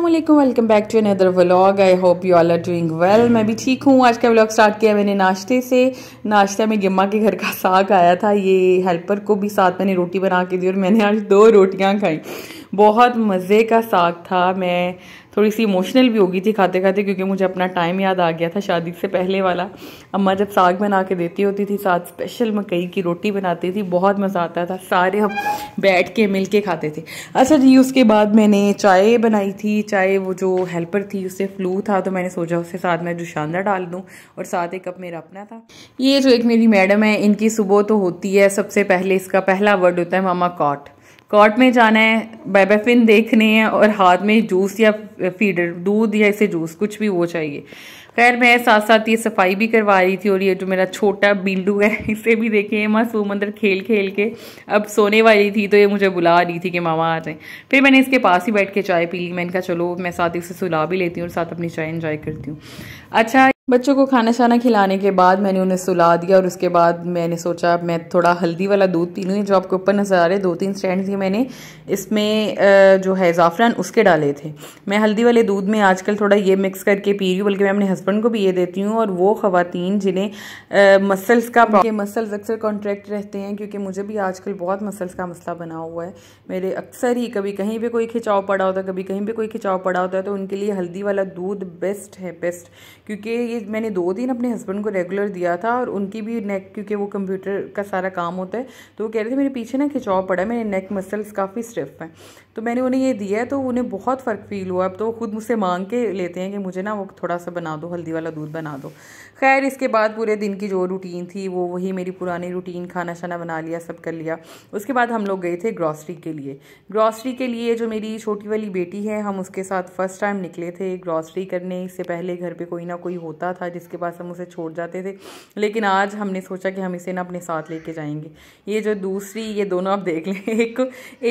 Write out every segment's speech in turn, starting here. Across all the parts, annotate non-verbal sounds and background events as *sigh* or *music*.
Aslam welcome back to another vlog I hope you all are doing well मैं भी ठीक हूँ आज का व्लॉग स्टार्ट किया मैंने नाश्ते से नाश्ते में यम्मा के घर का साग आया था ये हेल्पर को भी साथ मैंने रोटी बना के दी और मैंने आज दो रोटियाँ खाई बहुत मज़े का साग था मैं थोड़ी सी इमोशनल भी होगी थी खाते खाते क्योंकि मुझे अपना टाइम याद आ गया था शादी से पहले वाला अम्मा जब साग बना के देती होती थी साथ स्पेशल मकई की रोटी बनाती थी बहुत मज़ा आता था सारे हम बैठ के मिल के खाते थे अच्छा जी उसके बाद मैंने चाय बनाई थी चाय वो जो हेल्पर थी उससे फ्लू था तो मैंने सोचा उसके साथ मैं जुशाना डाल दूँ और साथ एक कप मेरा अपना था ये जो एक मेरी मैडम है इनकी सुबह तो होती है सबसे पहले इसका पहला वर्ड होता है मामा कॉट कोर्ट में जाना है बेबेफिन देखने हैं और हाथ में जूस या फीडर दूध या इसे जूस कुछ भी वो चाहिए खैर मैं साथ साथ ये सफाई भी करवा रही थी और ये जो मेरा छोटा बिल्डू है *laughs* इसे भी देखे मासूम अंदर खेल खेल के अब सोने वाली थी तो ये मुझे बुला रही थी कि मामा आ जाए फिर मैंने इसके पास ही बैठ के चाय पी ली मैंने कहा चलो मैं साथ इसे सुला भी लेती हूँ और साथ अपनी चाय इन्जॉय करती हूँ अच्छा बच्चों को खाना शाना खिलाने के बाद मैंने उन्हें सुला दिया और उसके बाद मैंने सोचा मैं थोड़ा हल्दी वाला दूध पी लूँ जो आपके ऊपर नज़र आ रहे दो तीन स्टैंड ही मैंने इसमें जो है ज़ाफ़रान उसके डाले थे मैं हल्दी वाले दूध में आजकल थोड़ा ये मिक्स करके पी रही हूँ बल्कि मैं अपने हस्बैंड को भी ये देती हूँ और वो ख़वातीन जिन्हें मसल्स का ये मसल्स अक्सर कॉन्ट्रैक्ट रहते हैं क्योंकि मुझे भी आजकल बहुत मसल्स का मसला बना हुआ है मेरे अक्सर ही कभी कहीं पर कोई खिंचाव पड़ा होता है कभी कहीं पर कोई खिंचाव पड़ा होता है तो उनके लिए हल्दी वाला दूध बेस्ट है बेस्ट क्योंकि ये मैंने दो दिन अपने हस्बैंड को रेगुलर दिया था और उनकी भी नेक क्योंकि वो कंप्यूटर का सारा काम होता है तो वो कह रहे थे मेरे पीछे ना खिंचाव पड़ा है मेरे नेक मसल्स काफ़ी स्टिफ हैं तो मैंने उन्हें ये दिया है तो उन्हें बहुत फ़र्क फील हुआ अब तो खुद मुझसे मांग के लेते हैं कि मुझे ना वो थोड़ा सा बना दो हल्दी वाला दूध बना दो खैर इसके बाद पूरे दिन की जो रूटीन थी वो वही मेरी पुरानी रूटीन खाना शाना बना लिया सब कर लिया उसके बाद हम लोग गए थे ग्रॉसरी के लिए ग्रॉसरी के लिए जो मेरी छोटी वाली बेटी है हम उसके साथ फ़र्स्ट टाइम निकले थे ग्रॉसरी करने इससे पहले घर पर कोई ना कोई होता था जिसके पास हम उसे छोड़ जाते थे लेकिन आज हमने सोचा कि हम इसे ना अपने साथ लेके जाएंगे ये जो दूसरी ये दोनों आप देख लें एक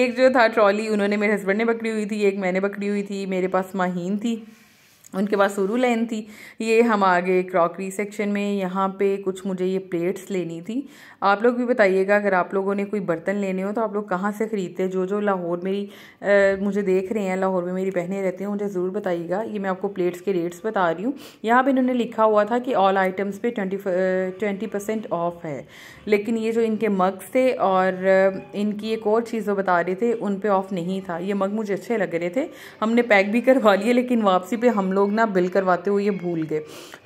एक जो था ट्रॉली उन्होंने उन्होंने मेरे हस्बैंड ने पकड़ी हुई थी एक मैंने पकड़ी हुई थी मेरे पास माहीन थी उनके पास सुरू लेन थी ये हम आगे क्रॉकरी सेक्शन में यहाँ पे कुछ मुझे ये प्लेट्स लेनी थी आप लोग भी बताइएगा अगर आप लोगों ने कोई बर्तन लेने हो तो आप लोग कहाँ से ख़रीदते हैं जो जो लाहौर मेरी आ, मुझे देख रहे हैं लाहौर में मेरी बहनें रहती हैं मुझे ज़रूर बताइएगा ये मैं आपको प्लेट्स के रेट्स बता रही हूँ यहाँ पर इन्होंने लिखा हुआ था कि ऑल आइटम्स पे ट्वेंटी ट्वेंटी परसेंट ऑफ है लेकिन ये जो इनके मग्स थे और इनकी एक और चीज़ जो बता रहे थे उन पर ऑफ़ नहीं था ये मग मुझे अच्छे लग रहे थे हमने पैक भी करवा लिए लेकिन वापसी पर हम लोग लोग ना बिल करवाते हुए ये भूल गए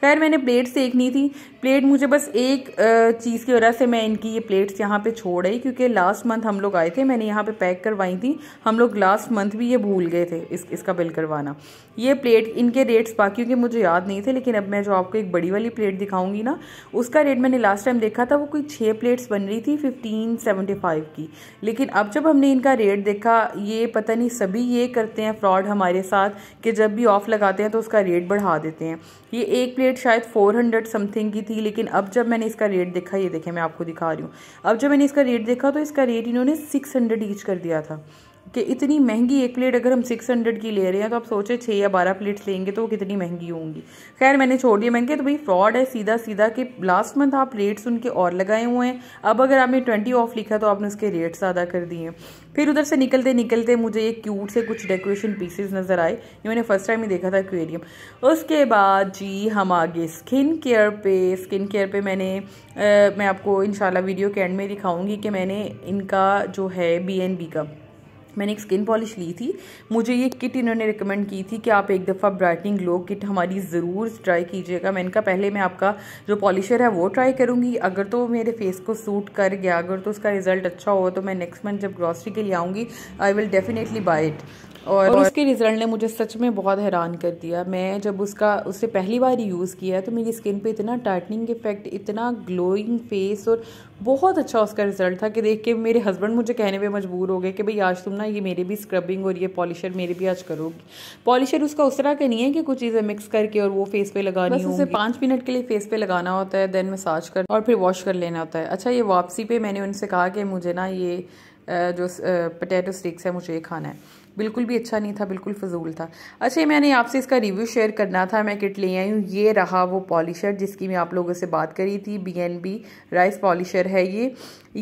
खैर मैंने प्लेट्स देखनी थी प्लेट मुझे बस एक चीज़ की वजह से मैं इनकी ये प्लेट्स यहाँ पे छोड़ आई क्योंकि लास्ट मंथ हम लोग आए थे मैंने यहाँ पे पैक करवाई थी हम लोग लास्ट मंथ भी ये भूल गए थे इस इसका बिल करवाना ये प्लेट इनके रेट्स बाकी के मुझे याद नहीं थे लेकिन अब मैं जो आपको एक बड़ी वाली प्लेट दिखाऊंगी ना उसका रेट मैंने लास्ट टाइम देखा था वो कोई छः प्लेट्स बन रही थी फिफ्टीन की लेकिन अब जब हमने इनका रेट देखा ये पता नहीं सभी ये करते हैं फ्रॉड हमारे साथ कि जब भी ऑफ लगाते हैं तो उसका रेट बढ़ा देते हैं ये एक प्लेट शायद फोर हंड्रेड समथिंग की थी लेकिन अब जब मैंने इसका रेट देखा ये देखें मैं आपको दिखा रही हूँ अब जब मैंने इसका रेट देखा तो इसका रेट इन्होंने सिक्स हंड्रेड ईच कर दिया था कि इतनी महंगी एक प्लेट अगर हम सिक्स हंड्रेड की ले रहे हैं तो आप सोचे छः या बारह प्लेट्स लेंगे तो वो कितनी महंगी होंगी खैर मैंने छोड़ दिया मैंने कहा तो भाई फ्रॉड है सीधा सीधा कि लास्ट मंथ आप रेट्स उनके और लगाए हुए हैं अब अगर आपने ट्वेंटी ऑफ लिखा तो आपने उसके रेट्स अदा कर दिए फिर उधर से निकलते निकलते मुझे ये क्यूट से कुछ डेकोरेशन पीसेज नज़र आए ये मैंने फर्स्ट टाइम ही देखा था एक्वेरियम उसके बाद जी हम आगे स्किन केयर पे स्किन केयर पर मैंने आ, मैं आपको इन वीडियो के एंड में दिखाऊँगी कि मैंने इनका जो है बी का मैंने एक स्किन पॉलिश ली थी मुझे ये किट इन्होंने रिकमेंड की थी कि आप एक दफ़ा ब्राइटनिंग ग्लो किट हमारी ज़रूर ट्राई कीजिएगा मैंने कहा पहले मैं आपका जो पॉलिशर है वो ट्राई करूँगी अगर तो मेरे फेस को सूट कर गया अगर तो उसका रिज़ल्ट अच्छा हुआ तो मैं नेक्स्ट मंथ जब ग्रॉसरी के लिए आऊँगी I will definitely buy it और, और उसके रिज़ल्ट ने मुझे सच में बहुत हैरान कर दिया मैं जब उसका उससे पहली बार यूज़ किया तो मेरी स्किन पे इतना टाइटनिंग इफेक्ट इतना ग्लोइंग फेस और बहुत अच्छा उसका रिजल्ट था कि देख के मेरे हस्बैंड मुझे कहने पे मजबूर हो गए कि भाई आज तुम ना ये मेरे भी स्क्रबिंग और ये पॉलिशर मेरे भी आज करोगी पॉलिशर उसका उस तरह का नहीं है कि कुछ चीज़ें मिक्स करके और वो फेस पे लगानी बस उसे पाँच मिनट के लिए फेस पे लगाना होता है देन मसाज कर और फिर वॉश कर लेना होता है अच्छा ये वापसी पे मैंने उनसे कहा कि मुझे ना ये जो पटेटो स्टिक्स है मुझे ये खाना है बिल्कुल भी अच्छा नहीं था बिल्कुल फजूल था अच्छा मैंने आपसे इसका रिव्यू शेयर करना था मैं किट ले आई हूँ ये रहा वो पॉलिशर जिसकी मैं आप लोगों से बात करी थी B N B rice polisher है ये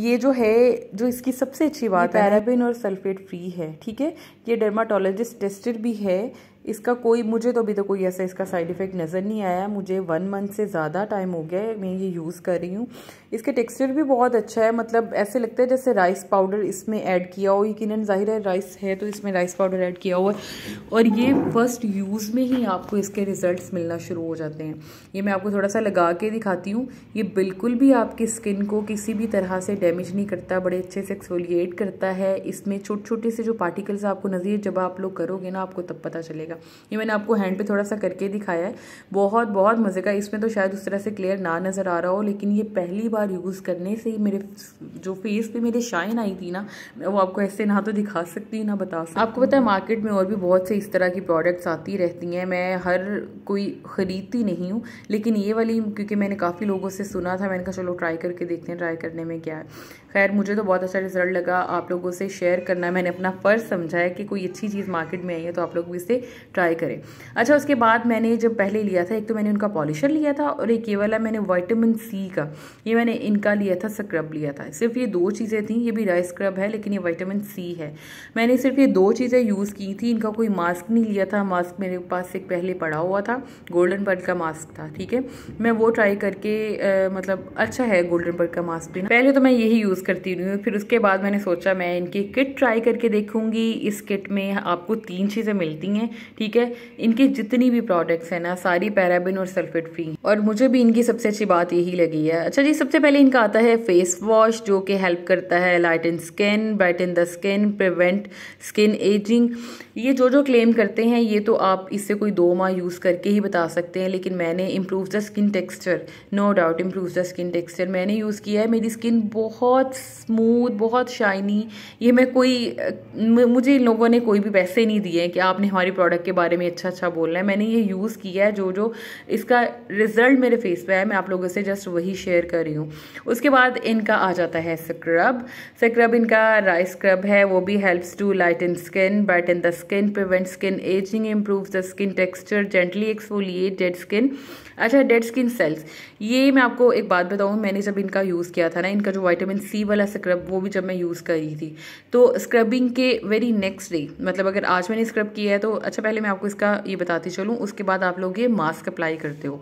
ये जो है जो इसकी सबसे अच्छी बात है पैराबिन और सल्फेट फ्री है ठीक है ये डर्माटोलॉजिस्ट टेस्टेड भी है इसका कोई मुझे तो अभी तक तो कोई ऐसा इसका साइड इफ़ेक्ट नज़र नहीं आया मुझे वन मंथ से ज़्यादा टाइम हो गया है मैं ये यूज़ कर रही हूँ इसके टेक्सचर भी बहुत अच्छा है मतलब ऐसे लगता है जैसे राइस पाउडर इसमें ऐड किया हो यकीन ज़ाहिर है राइस है तो इसमें राइस पाउडर ऐड किया हुआ है और ये फर्स्ट यूज़ में ही आपको इसके रिज़ल्ट मिलना शुरू हो जाते हैं ये मैं आपको थोड़ा सा लगा के दिखाती हूँ ये बिल्कुल भी आपकी स्किन को किसी भी तरह से डैमेज नहीं करता बड़े अच्छे से एक्सफोलिएट करता है इसमें छोटे छोटे से जो पार्टिकल्स आपको नज़र जब आप लोग करोगे ना आपको तब पता चलेगा जाएगा ये मैंने आपको हैंड पे थोड़ा सा करके दिखाया है बहुत बहुत मज़े का इसमें तो शायद उस तरह से क्लियर ना नज़र आ रहा हो लेकिन ये पहली बार यूज़ करने से ही मेरे जो फेस पे मेरी शाइन आई थी ना वो आपको ऐसे ना तो दिखा सकती ना बता सकती आपको पता है मार्केट में और भी बहुत से इस तरह की प्रोडक्ट्स आती रहती हैं मैं हर कोई ख़रीदती नहीं हूँ लेकिन ये वाली क्योंकि मैंने काफ़ी लोगों से सुना था मैंने कहा चलो ट्राई करके देखते हैं ट्राई करने में क्या है खैर मुझे तो बहुत अच्छा रिजल्ट लगा आप लोगों से शेयर करना मैंने अपना फ़र्ज समझा है कि कोई अच्छी चीज़ मार्केट में आई है तो आप लोग भी इसे ट्राई करें अच्छा उसके बाद मैंने जब पहले लिया था एक तो मैंने उनका पॉलिशर लिया था और एक ये वाला मैंने वाइटामिन सी का ये मैंने इनका लिया था स्क्रब लिया था सिर्फ ये दो चीज़ें थी ये भी राइस स्क्रब है लेकिन ये वाइटामिन सी है मैंने सिर्फ ये दो चीज़ें यूज़ की थी इनका कोई मास्क नहीं लिया था मास्क मेरे पास एक पहले पड़ा हुआ था गोल्डन बर्ड का मास्क था ठीक है मैं वो ट्राई करके मतलब अच्छा है गोल्डन बर्ड का मास्क भी पहले तो मैं यही यूज़ करती रही हूँ फिर उसके बाद मैंने सोचा मैं इनकी किट ट्राई करके देखूँगी इस किट में आपको तीन चीज़ें मिलती हैं ठीक है इनके जितनी भी प्रोडक्ट्स हैं ना सारी पैराबिन और सल्फेट फ्री और मुझे भी इनकी सबसे अच्छी बात यही लगी है अच्छा जी सबसे पहले इनका आता है फेस वॉश जो कि हेल्प करता है lighten skin in the skin prevent skin ageing ये जो जो क्लेम करते हैं ये तो आप इससे कोई दो माह यूज़ करके ही बता सकते हैं लेकिन मैंने improve the skin texture no doubt improve the skin texture मैंने यूज़ किया है मेरी स्किन बहुत बहुत स्मूथ बहुत शाइनी ये मैं कोई मुझे इन लोगों ने कोई भी पैसे नहीं दिए कि आपने हमारे प्रोडक्ट के बारे में अच्छा अच्छा बोलना है मैंने ये यूज़ किया है जो जो इसका रिजल्ट मेरे फेस पे है मैं आप लोगों से जस्ट वही शेयर कर रही हूँ उसके बाद इनका आ जाता है स्क्रब स्क्रब इनका राइस स्क्रब है वो भी helps to lighten skin brighten the skin prevent skin ageing improve the skin texture gently exfoliate dead skin अच्छा डेड स्किन सेल्स ये मैं आपको एक बात बताऊँ मैंने जब इनका यूज़ किया था ना इनका जो वाइटामिन सी वाला स्क्रब वो भी जब मैं यूज़ कर रही थी तो स्क्रबिंग के वेरी नेक्स्ट डे मतलब अगर आज मैंने स्क्रब किया है तो अच्छा पहले मैं आपको इसका ये बताती चलूँ उसके बाद आप लोग ये मास्क अप्लाई करते हो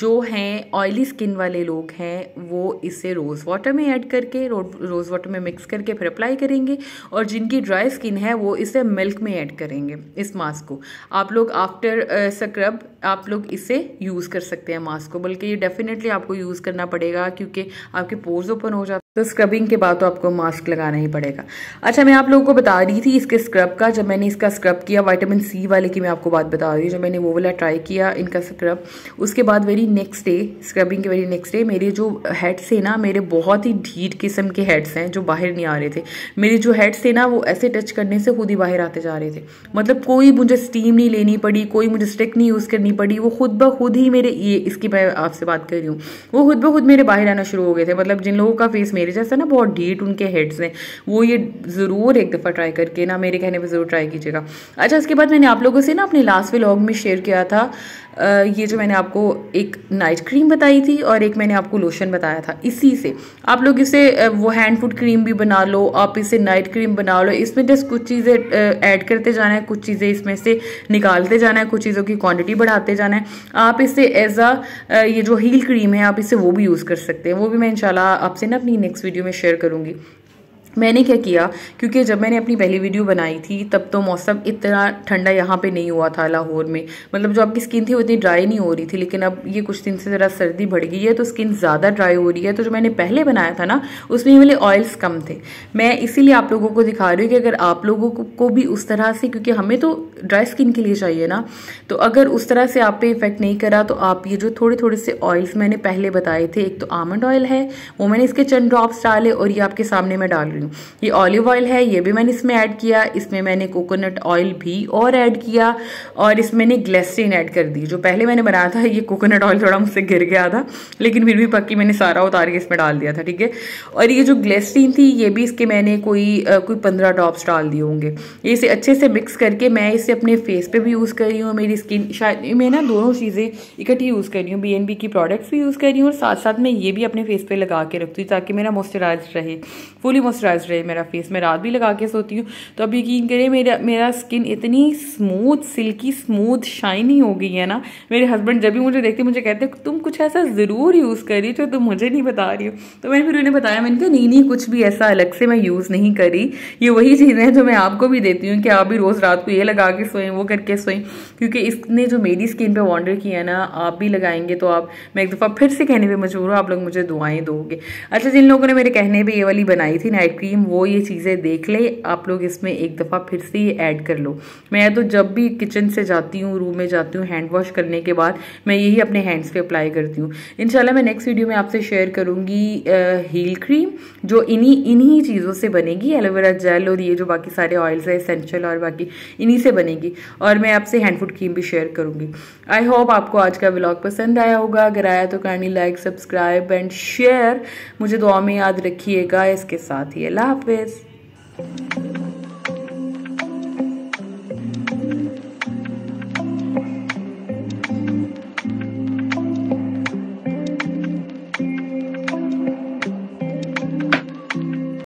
जो हैं ऑयली स्किन वाले लोग हैं वो इसे रोज़ वाटर में ऐड करके रो, रोज़ वाटर में मिक्स करके फिर अप्लाई करेंगे और जिनकी ड्राई स्किन है वो इसे मिल्क में ऐड करेंगे इस मास्क को आप लोग आफ्टर स्क्रब आप लोग इसे यूज़ कर सकते हैं मास्क को बल्कि ये डेफिनेटली आपको यूज़ करना पड़ेगा क्योंकि आपके पोर्स ओपन हो जाते तो स्क्रबिंग के बाद तो आपको मास्क लगाना ही पड़ेगा अच्छा मैं आप लोगों को बता रही थी इसके स्क्रब का जब मैंने इसका स्क्रब किया वाइटामिन सी वाले की मैं आपको बात बता रही हूँ जब मैंने वो वाला ट्राई किया इनका स्क्रब उसके बाद वेरी नेक्स्ट डे स्क्रबिंग के वेरी नेक्स्ट डे मेरे जो हेड्स थे ना मेरे बहुत ही ढीठ किस्म के हेड्स हैं जो बाहर नहीं आ रहे थे मेरे जो हेड्स थे ना वो ऐसे टच करने से खुद ही बाहर आते जा रहे थे मतलब कोई मुझे स्टीम नहीं लेनी पड़ी कोई मुझे स्टिक नहीं यूज़ करनी पड़ी वो खुद ब खुद ही मेरे ये इसकी मैं आपसे बात कर रही हूँ वो खुद ब खुद मेरे बाहर आना शुरू हो गए थे मतलब जिन लोगों का फेस मेरे जैसा ना बहुत डीट उनके हेड्स हैं वो ये ज़रूर एक दफ़ा ट्राई करके ना मेरे कहने पर ज़रूर ट्राई कीजिएगा अच्छा इसके बाद मैंने आप लोगों से ना अपने लास्ट व्लॉग में शेयर किया था आ, ये जो मैंने आपको एक नाइट क्रीम बताई थी और एक मैंने आपको लोशन बताया था इसी से आप लोग इसे वो हैंड फूड क्रीम भी बना लो आप इसे नाइट क्रीम बना लो इसमें जस्ट कुछ चीज़ें ऐड करते जाना है कुछ चीज़ें इसमें से निकालते जाना है कुछ चीज़ों की क्वांटिटी बढ़ाते जाना है आप इसे एज आ ये जो हील क्रीम है आप इसे वो भी यूज़ कर सकते हैं वो भी मैं इनशाला आपसे ना अपनी नेक्स्ट वीडियो में शेयर करूंगी मैंने क्या किया क्योंकि जब मैंने अपनी पहली वीडियो बनाई थी तब तो मौसम इतना ठंडा यहाँ पे नहीं हुआ था लाहौर में मतलब जो आपकी स्किन थी वो इतनी ड्राई नहीं हो रही थी लेकिन अब ये कुछ दिन से ज़रा सर्दी बढ़ गई है तो स्किन ज़्यादा ड्राई हो रही है तो जो मैंने पहले बनाया था ना उसमें मेरे ऑयल्स कम थे मैं इसीलिए आप लोगों को दिखा रही हूँ कि अगर आप लोगों को भी उस तरह से क्योंकि हमें तो ड्राई स्किन के लिए चाहिए ना तो अगर उस तरह से आप पे इफेक्ट नहीं करा तो आप ये जो थोड़े थोड़े से ऑयल्स मैंने पहले बताए थे एक तो आमंड ऑयल है वो मैंने इसके चंद ड्रॉप्स डाले और ये आपके सामने मैं डाल रही दूँ ये ऑलिव ऑयल है ये भी मैंने इसमें ऐड किया इसमें मैंने कोकोनट ऑयल भी और ऐड किया और इसमें मैंने ग्लेसरीन ऐड कर दी जो पहले मैंने बनाया था ये कोकोनट ऑयल थोड़ा मुझसे गिर गया था लेकिन फिर भी पक्की मैंने सारा उतार के इसमें डाल दिया था ठीक है और ये जो ग्लेसरीन थी ये भी इसके मैंने कोई कोई पंद्रह ड्रॉप्स डाल दिए होंगे ये इसे अच्छे से मिक्स करके मैं इसे अपने फेस पर भी यूज़ कर रही हूँ मेरी स्किन शायद मैं ना दोनों चीज़ें इकट्ठी यूज़ कर रही हूँ बी एन बी की प्रोडक्ट्स भी यूज़ कर रही हूँ और साथ साथ मैं ये भी अपने फेस पर लगा के रखती हूँ ताकि मेरा मॉइस्चराइज रहे फुली मॉइस्चराइज कर्ज रहे मेरा फेस मैं रात भी लगा के सोती हूँ तो अब यकीन करें मेरा मेरा स्किन इतनी स्मूथ सिल्की स्मूथ शाइनी हो गई है ना मेरे हस्बैंड जब भी मुझे देखते मुझे कहते तुम कुछ ऐसा ज़रूर यूज़ कर रही जो तुम मुझे नहीं बता रही हो तो मैंने फिर उन्हें बताया मैंने कहा नहीं नहीं कुछ भी ऐसा अलग से मैं यूज़ नहीं करी ये वही चीज़ें हैं जो मैं आपको भी देती हूँ कि आप भी रोज़ रात को ये लगा के सोएं वो करके सोएं क्योंकि इसने जो मेरी स्किन पर वॉन्डर किया है ना आप भी लगाएंगे तो आप मैं एक दफ़ा फिर से कहने पर मजबूर हूँ आप लोग मुझे दुआएँ दोगे अच्छा जिन लोगों ने मेरे कहने पर ये वाली बनाई थी नाइट क्रीम वो ये चीज़ें देख ले आप लोग इसमें एक दफ़ा फिर से ये ऐड कर लो मैं तो जब भी किचन से जाती हूँ रूम में जाती हूँ हैंड वॉश करने के बाद मैं यही अपने हैंड्स पे अप्लाई करती हूँ इनशाला मैं नेक्स्ट वीडियो में आपसे शेयर करूँगी हील क्रीम जो इन्हीं इन्हीं चीज़ों से बनेगी एलोवेरा जेल और ये जो बाकी सारे ऑयल्स है इसेंशियल और बाकी इन्हीं से बनेगी और मैं आपसे हैंड फूड क्रीम भी शेयर करूँगी आई होप आपको आज का ब्लॉग पसंद आया होगा अगर आया तो कहानी लाइक सब्सक्राइब एंड शेयर मुझे दुआ में याद रखिएगा इसके साथ ही अल्लाह हाफिज़